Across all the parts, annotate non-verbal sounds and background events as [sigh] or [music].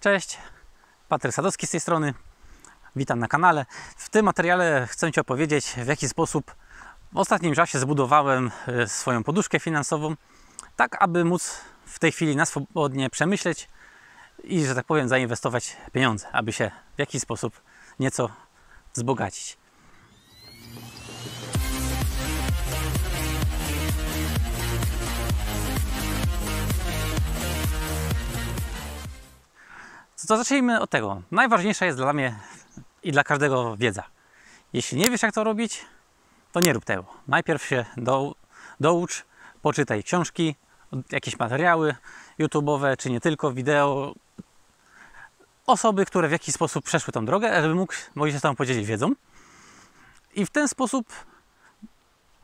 Cześć, Patryk Sadowski z tej strony. Witam na kanale. W tym materiale chcę Ci opowiedzieć, w jaki sposób w ostatnim czasie zbudowałem e, swoją poduszkę finansową, tak aby móc w tej chwili na swobodnie przemyśleć i, że tak powiem, zainwestować pieniądze, aby się w jakiś sposób nieco wzbogacić. to zacznijmy od tego. Najważniejsza jest dla mnie i dla każdego wiedza. Jeśli nie wiesz, jak to robić, to nie rób tego. Najpierw się do, doucz, poczytaj książki, jakieś materiały YouTube'owe, czy nie tylko, wideo. Osoby, które w jakiś sposób przeszły tą drogę, żeby mógł, mogli się z Tobą podzielić wiedzą. I w ten sposób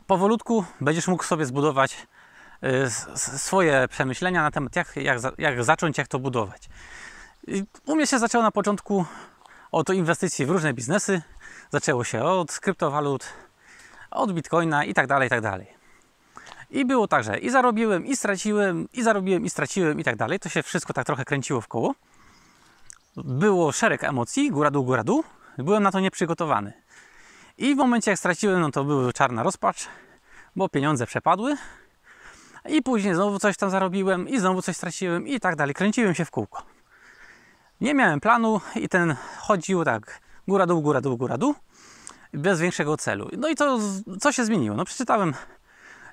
powolutku będziesz mógł sobie zbudować y, swoje przemyślenia na temat, jak, jak, jak zacząć, jak to budować. U mnie się zaczęło na początku od inwestycji w różne biznesy. Zaczęło się od kryptowalut, od bitcoina i tak dalej, i tak dalej. I było tak, że i zarobiłem, i straciłem, i zarobiłem, i straciłem, i tak dalej. To się wszystko tak trochę kręciło w koło. Było szereg emocji, góra dół, góra dół. Byłem na to nieprzygotowany. I w momencie jak straciłem, no to była czarna rozpacz, bo pieniądze przepadły. I później znowu coś tam zarobiłem, i znowu coś straciłem, i tak dalej. Kręciłem się w kółko. Nie miałem planu i ten chodził tak góra dół, góra dół, góra dół bez większego celu. No i to co się zmieniło? No przeczytałem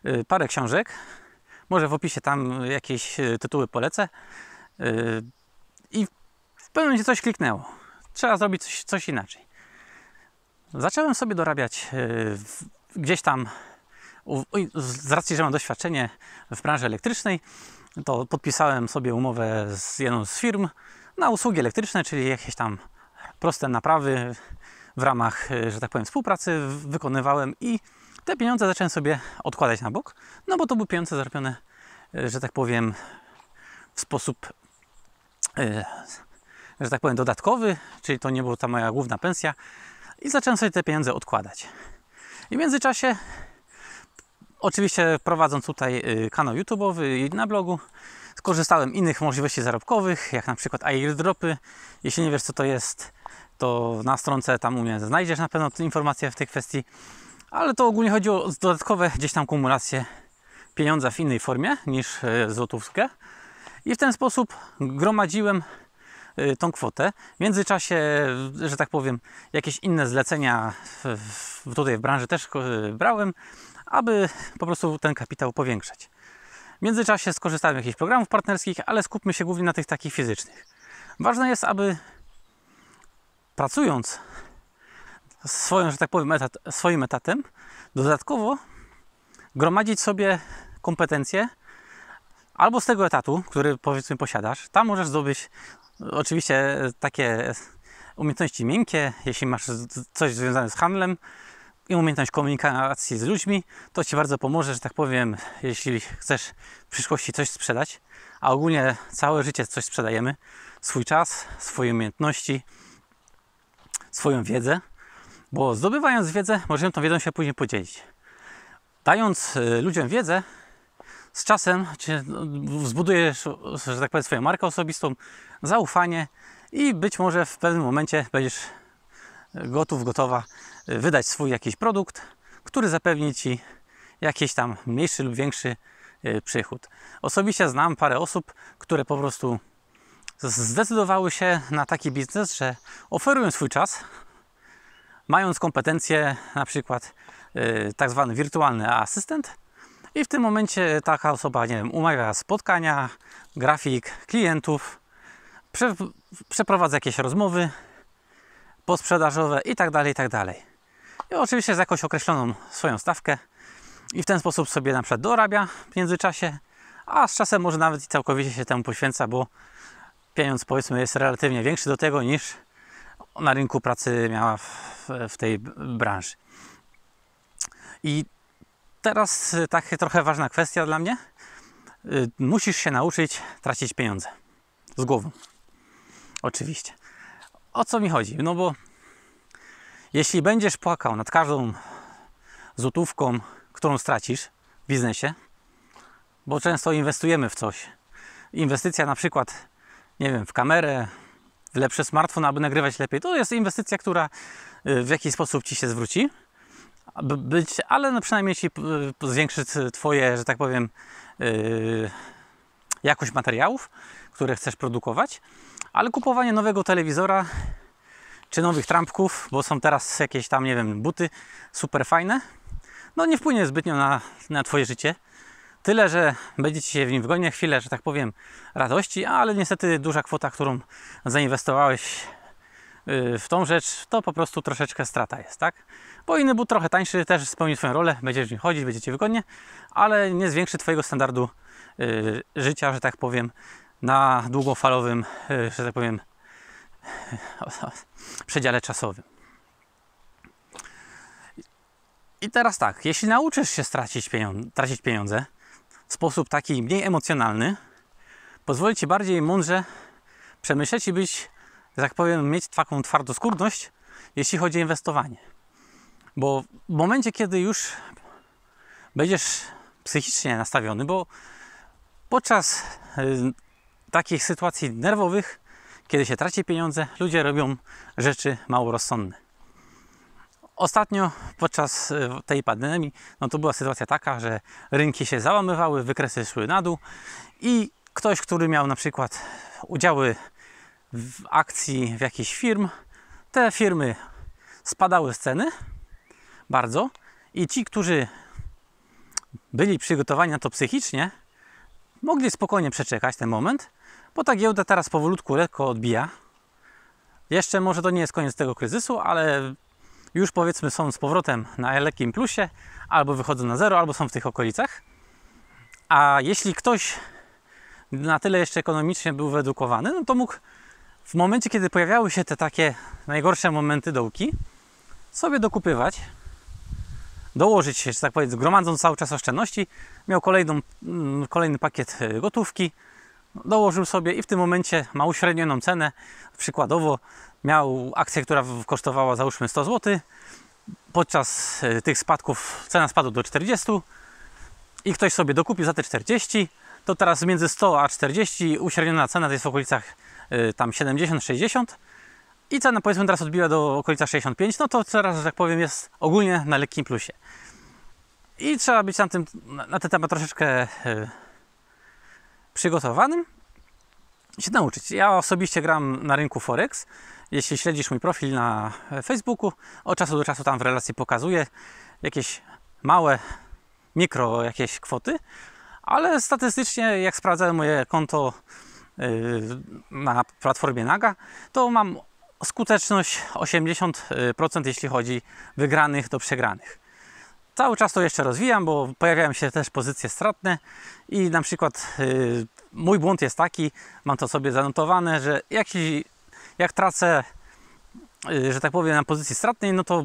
y, parę książek. Może w opisie tam jakieś y, tytuły polecę. Y, I w pewnym momencie coś kliknęło. Trzeba zrobić coś, coś inaczej. Zacząłem sobie dorabiać gdzieś tam z racji, że mam doświadczenie w branży elektrycznej, to podpisałem sobie umowę z jedną z firm, na usługi elektryczne, czyli jakieś tam proste naprawy w ramach, y, że tak powiem, współpracy wykonywałem i te pieniądze zacząłem sobie odkładać na bok, no bo to były pieniądze zarobione, y, że tak powiem, w sposób, y, że tak powiem, dodatkowy, czyli to nie była ta moja główna pensja i zacząłem sobie te pieniądze odkładać. I w międzyczasie, oczywiście prowadząc tutaj kanał YouTube'owy i na blogu, Skorzystałem innych możliwości zarobkowych, jak na przykład airdropy. Jeśli nie wiesz co to jest, to na stronce tam u mnie znajdziesz na pewno informacje w tej kwestii. Ale to ogólnie chodzi o dodatkowe gdzieś tam kumulacje pieniądza w innej formie niż e, złotówkę. I w ten sposób gromadziłem e, tą kwotę. W międzyczasie, e, że tak powiem, jakieś inne zlecenia tutaj w branży też brałem, aby po prostu ten kapitał powiększać. W międzyczasie skorzystałem z jakichś programów partnerskich, ale skupmy się głównie na tych takich fizycznych. Ważne jest, aby pracując swoją, że tak powiem, etat, swoim etatem, dodatkowo gromadzić sobie kompetencje albo z tego etatu, który powiedzmy posiadasz, tam możesz zdobyć e, oczywiście e, takie umiejętności miękkie, jeśli masz coś związane z handlem, i umiejętność komunikacji z ludźmi, to Ci bardzo pomoże, że tak powiem, jeśli chcesz w przyszłości coś sprzedać, a ogólnie całe życie coś sprzedajemy, swój czas, swoje umiejętności, swoją wiedzę, bo zdobywając wiedzę, możemy tą wiedzą się później podzielić. Dając y, ludziom wiedzę, z czasem no, zbudujesz, że tak powiem, swoją markę osobistą, zaufanie i być może w pewnym momencie będziesz gotów, gotowa y, wydać swój jakiś produkt, który zapewni Ci jakiś tam mniejszy lub większy y, przychód. Osobiście znam parę osób, które po prostu zdecydowały się na taki biznes, że oferują swój czas, mając kompetencje na przykład y, tak zwany wirtualny asystent i w tym momencie taka osoba, nie wiem, umawia spotkania, grafik, klientów, przeprowadza jakieś rozmowy, posprzedażowe i tak dalej, i tak dalej. I oczywiście z jakąś określoną swoją stawkę i w ten sposób sobie na przykład dorabia w międzyczasie, a z czasem może nawet i całkowicie się temu poświęca, bo pieniądz powiedzmy jest relatywnie większy do tego niż na rynku pracy miała w, w tej branży. I teraz taka trochę ważna kwestia dla mnie. Y, musisz się nauczyć tracić pieniądze z głową. Oczywiście o co mi chodzi? No bo jeśli będziesz płakał nad każdą złotówką, którą stracisz w biznesie, bo często inwestujemy w coś. Inwestycja na przykład, nie wiem, w kamerę, w lepszy smartfon, aby nagrywać lepiej. To jest inwestycja, która y, w jakiś sposób ci się zwróci, być, ale no przynajmniej ci y, zwiększy twoje, że tak powiem, y, jakość materiałów, które chcesz produkować ale kupowanie nowego telewizora czy nowych trampków, bo są teraz jakieś tam, nie wiem, buty super fajne, no nie wpłynie zbytnio na, na Twoje życie. Tyle, że będziecie się w nim wgonię chwilę, że tak powiem, radości, ale niestety duża kwota, którą zainwestowałeś y, w tą rzecz, to po prostu troszeczkę strata jest, tak? Bo inny but trochę tańszy też spełni swoją rolę, będziesz w nim chodzić, będziecie wygodnie, ale nie zwiększy Twojego standardu y, życia, że tak powiem, na długofalowym, e, że tak powiem, [laughs] przedziale czasowym. I teraz tak, jeśli nauczysz się stracić pieniądze, tracić pieniądze w sposób taki mniej emocjonalny, pozwoli ci bardziej mądrze przemyśleć i być, że tak powiem, mieć taką twardość, jeśli chodzi o inwestowanie. Bo w momencie, kiedy już będziesz psychicznie nastawiony, bo podczas y, takich sytuacji nerwowych, kiedy się traci pieniądze, ludzie robią rzeczy mało rozsądne. Ostatnio podczas e, tej pandemii no to była sytuacja taka, że rynki się załamywały, wykresy szły na dół i ktoś, który miał na przykład udziały w akcji w jakiejś firm, te firmy spadały z ceny bardzo i ci, którzy byli przygotowani na to psychicznie, mogli spokojnie przeczekać ten moment, bo ta giełda teraz powolutku lekko odbija. Jeszcze może to nie jest koniec tego kryzysu, ale już powiedzmy są z powrotem na lekkim plusie, albo wychodzą na zero, albo są w tych okolicach. A jeśli ktoś na tyle jeszcze ekonomicznie był wyedukowany, no to mógł w momencie, kiedy pojawiały się te takie najgorsze momenty dołki, sobie dokupywać dołożyć się, że tak powiem, gromadząc cały czas oszczędności, miał kolejną, mm, kolejny pakiet e, gotówki, dołożył sobie i w tym momencie ma uśrednioną cenę. Przykładowo miał akcję, która kosztowała załóżmy 100 zł. Podczas e, tych spadków cena spadła do 40 i ktoś sobie dokupił za te 40, to teraz między 100 a 40 uśredniona cena to jest w okolicach e, tam 70-60 i cena powiedzmy teraz odbiła do okolica 65, no to teraz, że tak powiem, jest ogólnie na lekkim plusie. I trzeba być na, tym, na, na ten temat troszeczkę yy, przygotowanym się nauczyć. Ja osobiście gram na rynku Forex. Jeśli śledzisz mój profil na e, Facebooku, od czasu do czasu tam w relacji pokazuję jakieś małe, mikro jakieś kwoty, ale statystycznie jak sprawdzałem moje konto yy, na platformie Naga, to mam skuteczność 80% y, jeśli chodzi wygranych do przegranych. Cały czas to jeszcze rozwijam, bo pojawiają się też pozycje stratne i na przykład y, mój błąd jest taki, mam to sobie zanotowane, że jak, jak tracę, y, że tak powiem, na pozycji stratnej, no to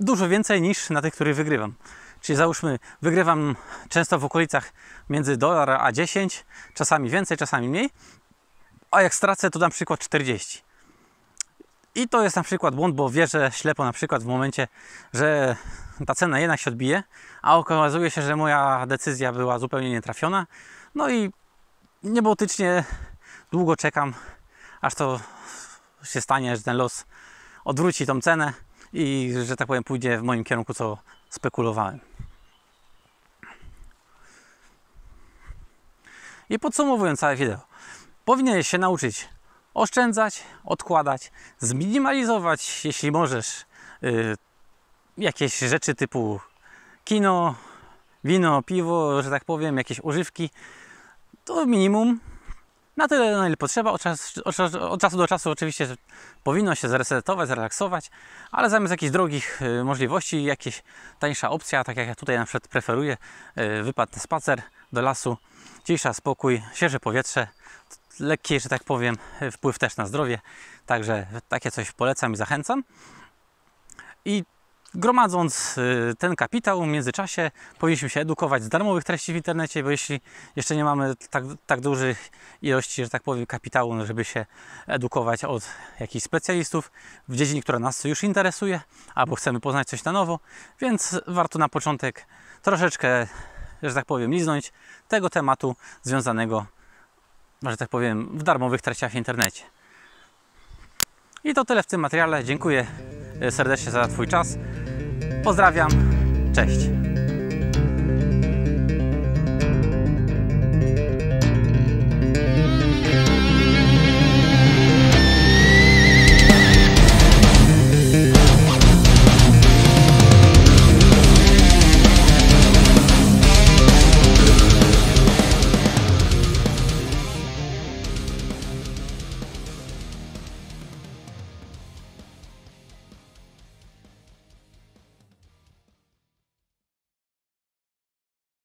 dużo więcej niż na tych, których wygrywam. Czyli załóżmy, wygrywam często w okolicach między dolar a 10, czasami więcej, czasami mniej, a jak stracę to na przykład 40. I to jest na przykład błąd, bo wierzę ślepo na przykład w momencie, że ta cena jednak się odbije, a okazuje się, że moja decyzja była zupełnie nietrafiona. No i niebotycznie długo czekam, aż to się stanie, że ten los odwróci tą cenę i że tak powiem pójdzie w moim kierunku, co spekulowałem. I podsumowując całe wideo, powinieneś się nauczyć oszczędzać, odkładać, zminimalizować, jeśli możesz, y, jakieś rzeczy typu kino, wino, piwo, że tak powiem, jakieś używki, to minimum. Na tyle, na ile potrzeba. Od, od, czasu do czasu oczywiście powinno się zresetować, zrelaksować, ale zamiast jakichś drogich y, możliwości, jakaś tańsza opcja, tak jak ja tutaj na przykład preferuję, y, wypad na spacer do lasu, cisza, spokój, świeże powietrze, lekki, że tak powiem, wpływ też na zdrowie. Także takie coś polecam i zachęcam. I gromadząc y, ten kapitał w międzyczasie powinniśmy się edukować z darmowych treści w internecie, bo jeśli jeszcze nie mamy tak, tak dużych ilości, że tak powiem, kapitału, no, żeby się edukować od jakichś specjalistów w dziedzinie, która nas już interesuje, albo chcemy poznać coś na nowo, więc warto na początek troszeczkę, że tak powiem, liznąć tego tematu związanego że tak powiem, w darmowych treściach w internecie. I to tyle w tym materiale. Dziękuję e, serdecznie za Twój czas. Pozdrawiam. Cześć.